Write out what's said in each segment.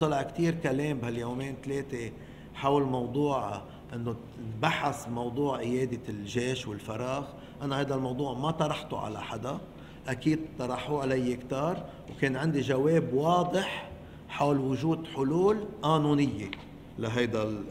طلع كتير كلام بهاليومين ثلاثة حول موضوع انه بحث موضوع ايادة الجيش والفراغ، انا هذا الموضوع ما طرحته على حدا، اكيد طرحوه علي كتار وكان عندي جواب واضح حول وجود حلول قانونية لهيدا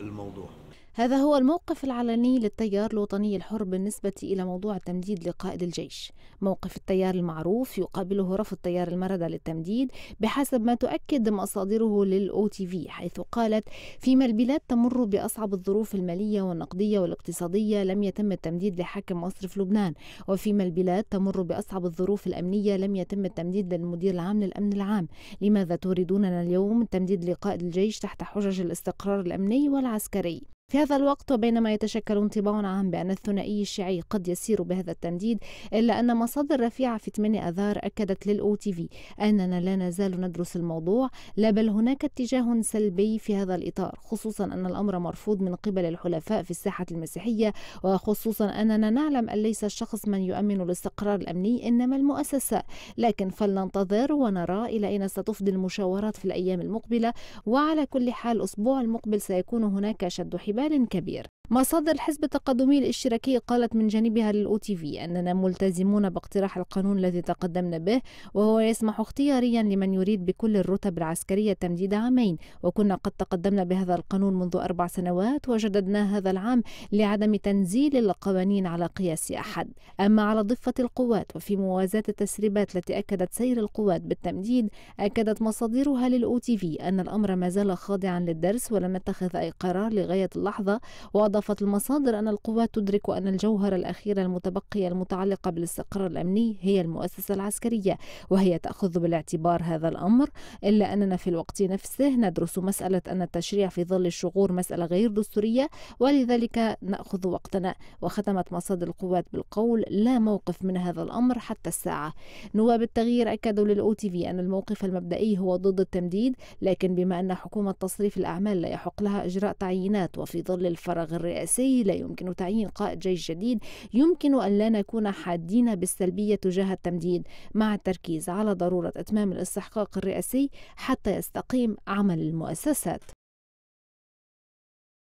الموضوع هذا هو الموقف العلني للتيار الوطني الحر بالنسبة إلى موضوع تمديد لقائد الجيش موقف التيار المعروف يقابله رفض تيار المردة للتمديد بحسب ما تؤكد مصادره للأو تي في حيث قالت فيما البلاد تمر بأصعب الظروف المالية والنقدية والاقتصادية لم يتم التمديد لحاكم مصرف لبنان وفيما البلاد تمر بأصعب الظروف الأمنية لم يتم التمديد للمدير العام للأمن العام لماذا تريدوننا اليوم التمديد لقائد الجيش تحت حجج الاستقرار الأمني والعسكري في هذا الوقت وبينما يتشكل انطباع عام بأن الثنائي الشيعي قد يسير بهذا التمديد إلا أن مصادر رفيعة في 8 آذار أكدت للأو تي في أننا لا نزال ندرس الموضوع لا بل هناك اتجاه سلبي في هذا الإطار خصوصا أن الأمر مرفوض من قبل الحلفاء في الساحة المسيحية وخصوصا أننا نعلم أن ليس الشخص من يؤمن الاستقرار الأمني إنما المؤسسة لكن فلننتظر ونرى إلى أين ستفضي المشاورات في الأيام المقبلة وعلى كل حال الأسبوع المقبل سيكون هناك شد حبال بال كبير مصادر الحزب التقدمي الاشتراكي قالت من جانبها للأو تي في أننا ملتزمون باقتراح القانون الذي تقدمنا به وهو يسمح اختياريا لمن يريد بكل الرتب العسكرية تمديد عامين وكنا قد تقدمنا بهذا القانون منذ أربع سنوات وجددناه هذا العام لعدم تنزيل القوانين على قياس أحد أما على ضفة القوات وفي موازاة التسريبات التي أكدت سير القوات بالتمديد أكدت مصادرها للأو تي في أن الأمر ما زال خاضعا للدرس ولم نتخذ أي قرار لغاية اللحظة وأضاف أضافت المصادر أن القوات تدرك أن الجوهر الأخير المتبقي المتعلقة بالاستقرار الأمني هي المؤسسة العسكرية وهي تأخذ بالاعتبار هذا الأمر إلا أننا في الوقت نفسه ندرس مسألة أن التشريع في ظل الشغور مسألة غير دستورية ولذلك نأخذ وقتنا وختمت مصادر القوات بالقول لا موقف من هذا الأمر حتى الساعة نواب التغيير أكدوا للأو تي في أن الموقف المبدئي هو ضد التمديد لكن بما أن حكومة تصريف الأعمال لا يحق لها إجراء تعيينات وفي ظل الفراغ الرئاسي لا يمكن تعيين قائد جيش جديد يمكن أن لا نكون حادين بالسلبية تجاه التمديد مع التركيز على ضرورة إتمام الاستحقاق الرئاسي حتى يستقيم عمل المؤسسات